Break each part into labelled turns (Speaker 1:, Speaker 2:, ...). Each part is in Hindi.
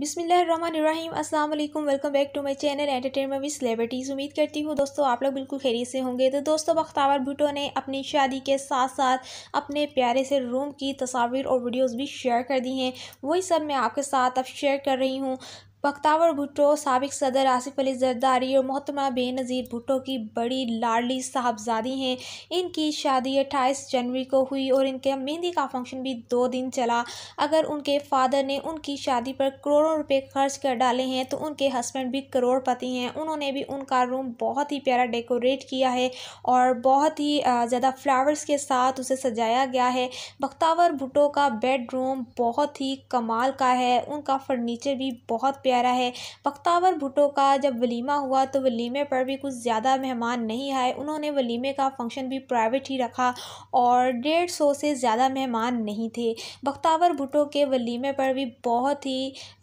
Speaker 1: बिसमीम अस्सलाम वालेकुम welcome back to my channel entertainment with celebrities उम्मीद करती हूँ दोस्तों आप लोग बिल्कुल खैरियत से होंगे तो दोस्तों बख्तावर भुटो ने अपनी शादी के साथ साथ अपने प्यारे से रूम की तस्वीर और वीडियोज़ भी शेयर कर दी हैं वही सब मैं आपके साथ अब शेयर कर रही हूँ बख्तावर भुट्टो सबक सदर आसिफ अली जरदारी और मोहतमा बेनज़ीर भुट्टो की बड़ी लाडली साहबजादी हैं इनकी शादी अट्ठाईस जनवरी को हुई और इनके मेहंदी का फंक्शन भी दो दिन चला अगर उनके फादर ने उनकी शादी पर करोड़ों रुपए खर्च कर डाले हैं तो उनके हस्बैंड भी करोड़पति हैं उन्होंने भी उनका रूम बहुत ही प्यारा डेकोरेट किया है और बहुत ही ज़्यादा फ्लावर्स के साथ उसे सजाया गया है बख्तावर भुट्टो का बेडरूम बहुत ही कमाल का है उनका फर्नीचर भी बहुत प्यारा है पख्तावर भुटो का जब वलीमा हुआ तो वलीमे पर भी कुछ ज़्यादा मेहमान नहीं आए उन्होंने वलीमे का फंक्शन भी प्राइवेट ही रखा और डेढ़ सौ से ज़्यादा मेहमान नहीं थे बख्तावर भुटो के वलीमे पर भी बहुत ही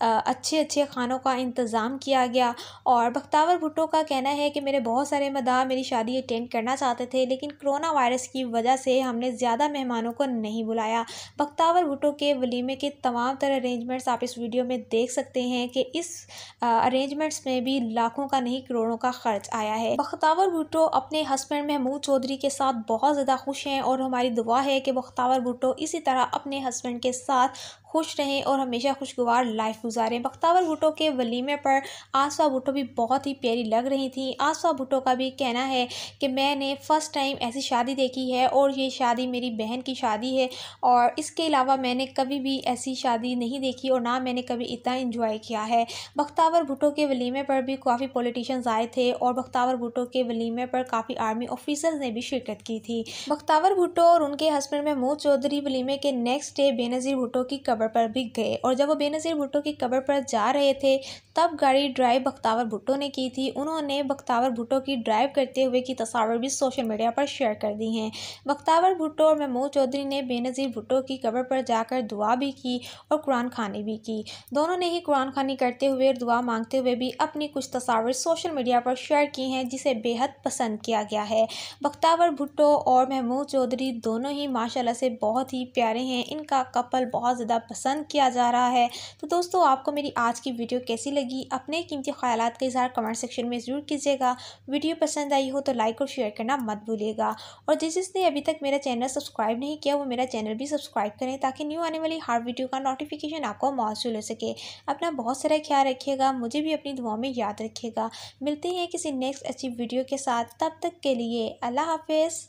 Speaker 1: अच्छे अच्छे खानों का इंतज़ाम किया गया और बख्तावर भुटो का कहना है कि मेरे बहुत सारे मदा मेरी शादी अटेंड करना चाहते थे लेकिन कोरोना वायरस की वजह से हमने ज़्यादा मेहमानों को नहीं बुलाया बख्तावर भुटो के वलीमे के तमाम तरह अरेंजमेंट्स आप इस वीडियो में देख सकते हैं कि इस अरेंजमेंट्स में भी लाखों का नहीं करोड़ों का खर्च आया है बख्तावर भुट्टो अपने हस्बैंड महमूद चौधरी के साथ बहुत ज़्यादा खुश हैं और हमारी दुआ है कि बख्तावर भुट्टो इसी तरह अपने हस्बैंड के साथ खुश रहें और हमेशा खुशगवार लाइफ गुजारें बख्तावर भुटो के वलीमे पर आसवा भुटो भी बहुत ही प्यारी लग रही थी आसवा भुटो का भी कहना है कि मैंने फ़र्स्ट टाइम ऐसी शादी देखी है और ये शादी मेरी बहन की शादी है और इसके अलावा मैंने कभी भी ऐसी शादी नहीं देखी और ना मैंने कभी इतना इन्जॉय किया है बख्तावर भुटो के वलीमे पर भी काफ़ी पॉलिटिशियंस आए थे और बख्तावर भुटो के वलीमे पर काफ़ी आर्मी ऑफिसर्स ने भी शिरकत की थी बख्तावर भुटो और उनके हस्बैंड महमूद चौधरी वलीमे के नेक्स्ट डे बेनज़ीर भुटो की कबर कब्र पर भी गए और जब वो बेनज़ीर भुट्टो की कब्र पर जा रहे थे तब गाड़ी ड्राइव बख्तावर भुट्टो ने की थी उन्होंने बख्तावर भुट्टो की ड्राइव करते हुए की तस्वीर भी सोशल मीडिया पर शेयर कर दी हैं बख्तावर भुट्टो और महमूद चौधरी ने बेनज़ीर भुट्टो की कब्र पर जाकर दुआ भी की और कुरान खानी भी की दोनों ने ही कुरान खानी करते हुए और दुआ मांगते हुए भी अपनी कुछ तस्वीर सोशल मीडिया पर शेयर की हैं जिसे बेहद पसंद किया गया है बख्तावर भुट्टो और महमूद चौधरी दोनों ही माशाल्लाह से बहुत ही प्यारे हैं इनका कपल बहुत ज़्यादा पसंद किया जा रहा है तो दोस्तों आपको मेरी आज की वीडियो कैसी लगी अपने कीमती ख्याल का इजहार कमेंट सेक्शन में ज़रूर कीजिएगा वीडियो पसंद आई हो तो लाइक और शेयर करना मत भूलिएगा और जिस जिसने अभी तक मेरा चैनल सब्सक्राइब नहीं किया वो मेरा चैनल भी सब्सक्राइब करें ताकि न्यू आने वाली हर वीडियो का नोटिफिकेशन आपको मौसू हो सके अपना बहुत सारा ख्याल रखिएगा मुझे भी अपनी दुआ में याद रखिएगा मिलते हैं किसी नेक्स्ट अच्छी वीडियो के साथ तब तक के लिए अल्लाह हाफिज़